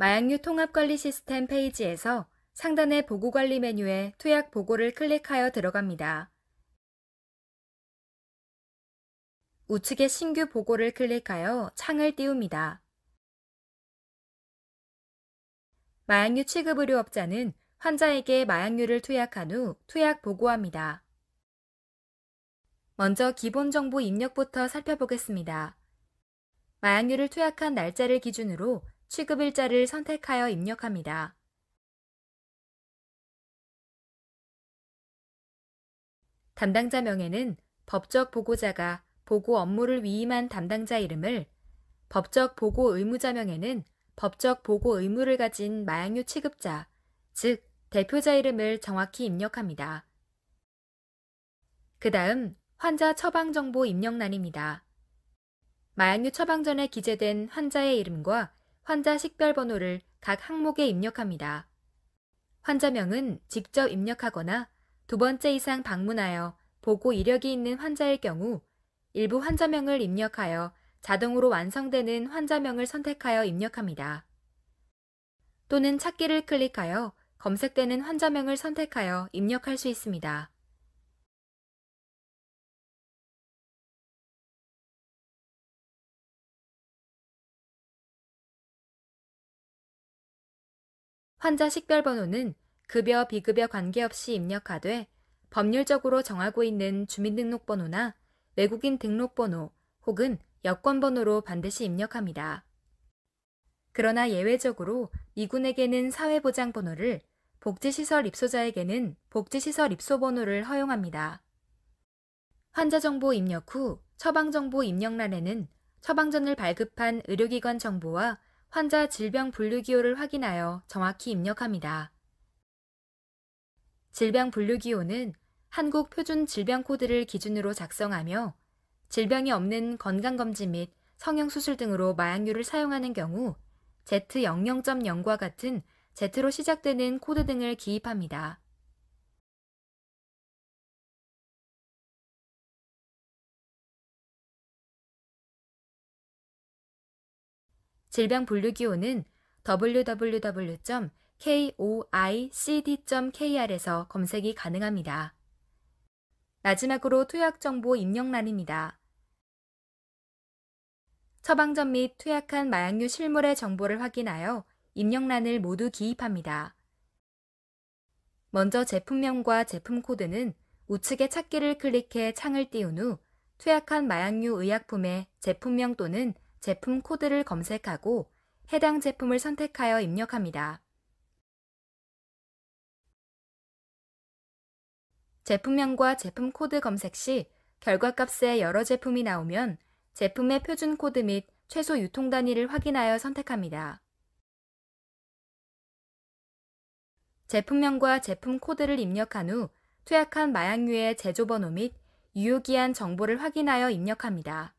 마약류 통합관리 시스템 페이지에서 상단의 보고관리 메뉴에 투약 보고를 클릭하여 들어갑니다. 우측의 신규 보고를 클릭하여 창을 띄웁니다. 마약류 취급 의료업자는 환자에게 마약류를 투약한 후 투약 보고합니다. 먼저 기본 정보 입력부터 살펴보겠습니다. 마약류를 투약한 날짜를 기준으로 취급 일자를 선택하여 입력합니다. 담당자 명에는 법적 보고자가 보고 업무를 위임한 담당자 이름을 법적 보고 의무자 명에는 법적 보고 의무를 가진 마약류 취급자, 즉 대표자 이름을 정확히 입력합니다. 그 다음 환자 처방 정보 입력란입니다. 마약류 처방전에 기재된 환자의 이름과 환자 식별번호를 각 항목에 입력합니다. 환자명은 직접 입력하거나 두 번째 이상 방문하여 보고 이력이 있는 환자일 경우 일부 환자명을 입력하여 자동으로 완성되는 환자명을 선택하여 입력합니다. 또는 찾기를 클릭하여 검색되는 환자명을 선택하여 입력할 수 있습니다. 환자 식별번호는 급여, 비급여 관계없이 입력하되 법률적으로 정하고 있는 주민등록번호나 외국인 등록번호 혹은 여권번호로 반드시 입력합니다. 그러나 예외적으로 미군에게는 사회보장번호를 복지시설 입소자에게는 복지시설 입소번호를 허용합니다. 환자정보 입력 후 처방정보 입력란에는 처방전을 발급한 의료기관 정보와 환자 질병 분류 기호를 확인하여 정확히 입력합니다. 질병 분류 기호는 한국 표준 질병 코드를 기준으로 작성하며 질병이 없는 건강검진 및 성형수술 등으로 마약류를 사용하는 경우 Z00.0과 같은 Z로 시작되는 코드 등을 기입합니다. 질병 분류 기호는 www.koicd.kr에서 검색이 가능합니다. 마지막으로 투약 정보 입력란입니다. 처방전 및 투약한 마약류 실물의 정보를 확인하여 입력란을 모두 기입합니다. 먼저 제품명과 제품 코드는 우측의 찾기를 클릭해 창을 띄운 후 투약한 마약류 의약품의 제품명 또는 제품 코드를 검색하고 해당 제품을 선택하여 입력합니다. 제품명과 제품 코드 검색 시 결과값에 여러 제품이 나오면 제품의 표준 코드 및 최소 유통 단위를 확인하여 선택합니다. 제품명과 제품 코드를 입력한 후 투약한 마약류의 제조번호 및 유효기한 정보를 확인하여 입력합니다.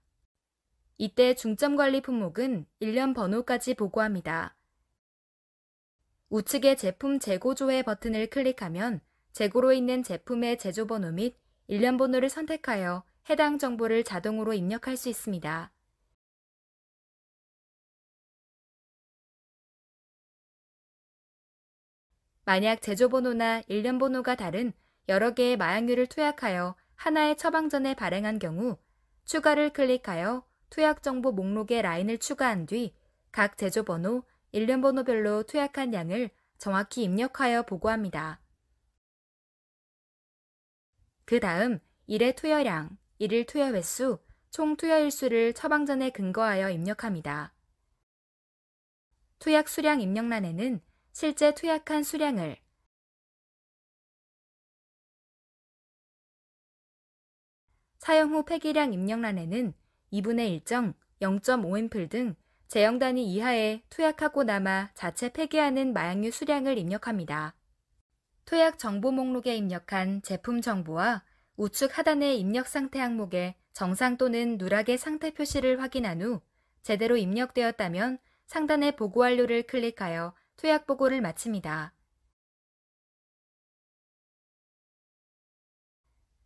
이때 중점관리 품목은 일련 번호까지 보고합니다. 우측의 제품 재고 조회 버튼을 클릭하면 재고로 있는 제품의 제조 번호 및 일련 번호를 선택하여 해당 정보를 자동으로 입력할 수 있습니다. 만약 제조 번호나 일련 번호가 다른 여러 개의 마약류를 투약하여 하나의 처방전에 발행한 경우 추가를 클릭하여 투약 정보 목록에 라인을 추가한 뒤 각 제조 번호, 일련 번호별로 투약한 양을 정확히 입력하여 보고합니다. 그 다음 일의 투여량, 일일 투여 횟수, 총 투여 일수를 처방전에 근거하여 입력합니다. 투약 수량 입력란에는 실제 투약한 수량을 사용 후 폐기량 입력란에는 2분의 1정, 0.5앰플 등 제형 단위 이하의 투약하고 남아 자체 폐기하는 마약류 수량을 입력합니다. 투약 정보 목록에 입력한 제품 정보와 우측 하단의 입력 상태 항목에 정상 또는 누락의 상태 표시를 확인한 후 제대로 입력되었다면 상단의 보고 완료를 클릭하여 투약 보고를 마칩니다.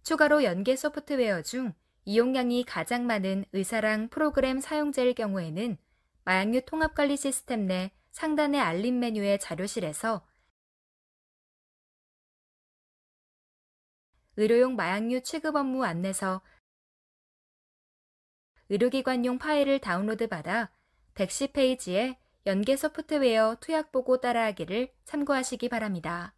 추가로 연계 소프트웨어 중 이용량이 가장 많은 의사랑 프로그램 사용자일 경우에는 마약류 통합관리 시스템 내 상단의 알림 메뉴의 자료실에서 의료용 마약류 취급 업무 안내서 의료기관용 파일을 다운로드 받아 110페이지에 연계 소프트웨어 투약 보고 따라하기를 참고하시기 바랍니다.